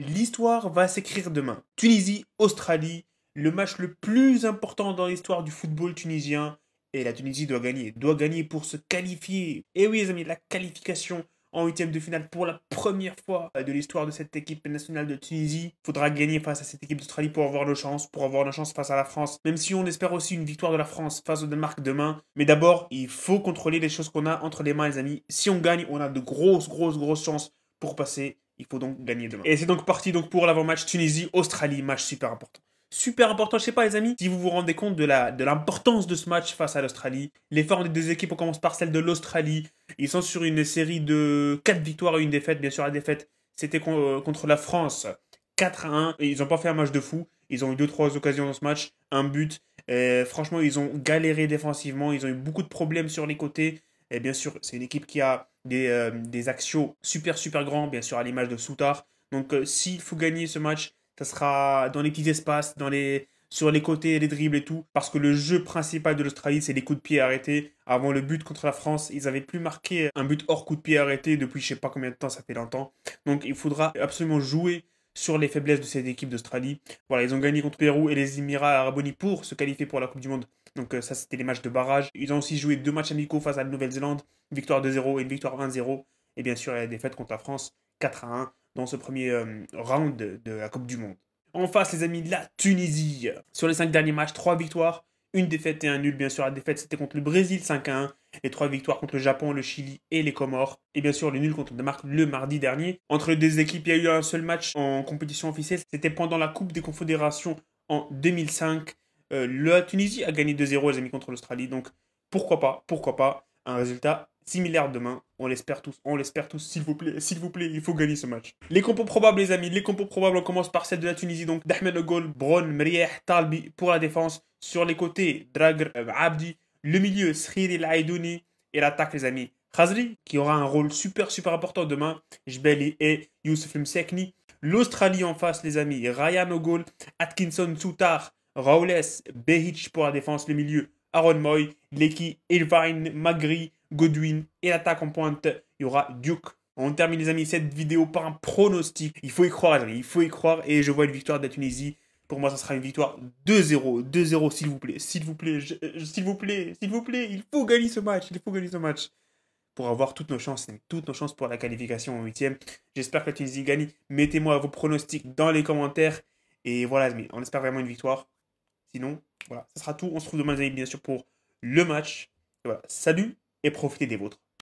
L'histoire va s'écrire demain. Tunisie, Australie, le match le plus important dans l'histoire du football tunisien. Et la Tunisie doit gagner, doit gagner pour se qualifier. Et eh oui les amis, la qualification en huitième de finale pour la première fois de l'histoire de cette équipe nationale de Tunisie. Il Faudra gagner face à cette équipe d'Australie pour avoir nos chances, pour avoir nos chances face à la France. Même si on espère aussi une victoire de la France face au Danemark demain. Mais d'abord, il faut contrôler les choses qu'on a entre les mains, les amis. Si on gagne, on a de grosses, grosses, grosses chances pour passer il faut donc gagner demain. Et c'est donc parti donc pour l'avant-match Tunisie-Australie, match super important. Super important, je sais pas les amis, si vous vous rendez compte de la de l'importance de ce match face à l'Australie. Les formes des deux équipes, on commence par celle de l'Australie. Ils sont sur une série de 4 victoires et une défaite. Bien sûr, la défaite, c'était euh, contre la France, 4 à 1. ils n'ont pas fait un match de fou. Ils ont eu 2-3 occasions dans ce match, un but. franchement, ils ont galéré défensivement. Ils ont eu beaucoup de problèmes sur les côtés. Et bien sûr, c'est une équipe qui a des, euh, actions super, super grands, bien sûr, à l'image de Soutar. Donc, euh, s'il faut gagner ce match, ça sera dans les petits espaces, dans les, sur les côtés, les dribbles et tout. Parce que le jeu principal de l'Australie, c'est les coups de pied arrêtés. Avant le but contre la France, ils n'avaient plus marqué un but hors coup de pied arrêté depuis je sais pas combien de temps, ça fait longtemps. Donc il faudra absolument jouer sur les faiblesses de cette équipe d'Australie. Voilà, ils ont gagné contre Pérou et les Émirats arabes unis pour se qualifier pour la Coupe du Monde donc euh, ça, c'était les matchs de barrage. Ils ont aussi joué deux matchs amicaux face à la Nouvelle-Zélande, une victoire 2-0 et une victoire 20 0 Et bien sûr, la défaite contre la France 4-1 dans ce premier euh, round de la Coupe du Monde. En face, les amis, la Tunisie. Sur les cinq derniers matchs, trois victoires, une défaite et un nul. Bien sûr, la défaite, c'était contre le Brésil 5-1. Et trois victoires contre le Japon, le Chili et les Comores. Et bien sûr, le nul contre Danemark le mardi dernier. Entre les deux équipes, il y a eu un seul match en compétition officielle. C'était pendant la Coupe des Confédérations en 2005. Euh, la Tunisie a gagné 2-0, les amis, contre l'Australie. Donc, pourquoi pas, pourquoi pas, un résultat similaire demain. On l'espère tous, on l'espère tous, s'il vous plaît, s'il vous plaît, il faut gagner ce match. Les compos probables, les amis, les compos probables, on commence par celle de la Tunisie, donc d'Ahmed Ogol, Bron, Mrieh, Talbi pour la défense. Sur les côtés, Dragr, euh, Abdi, le milieu, Sriri, El et l'attaque, les amis. Khazri, qui aura un rôle super, super important demain, Jbeli et Youssef Msekni. L'Australie en face, les amis, Ryan Ogol, Atkinson, Soutar, Raoules Behich pour la défense, le milieu, Aaron Moy, Leki, Irvine, Magri, Godwin et l'attaque en pointe, il y aura Duke. On termine les amis cette vidéo par un pronostic. Il faut y croire, il faut y croire et je vois une victoire de la Tunisie. Pour moi, ça sera une victoire 2-0, 2-0 s'il vous plaît, s'il vous plaît, euh, s'il vous plaît, s'il vous plaît, il faut gagner ce match, il faut gagner ce match pour avoir toutes nos chances, toutes nos chances pour la qualification en 8ème J'espère que la Tunisie gagne. Mettez-moi vos pronostics dans les commentaires. Et voilà, on espère vraiment une victoire. Sinon, voilà, ce sera tout. On se retrouve demain, bien sûr, pour le match. voilà, salut et profitez des vôtres.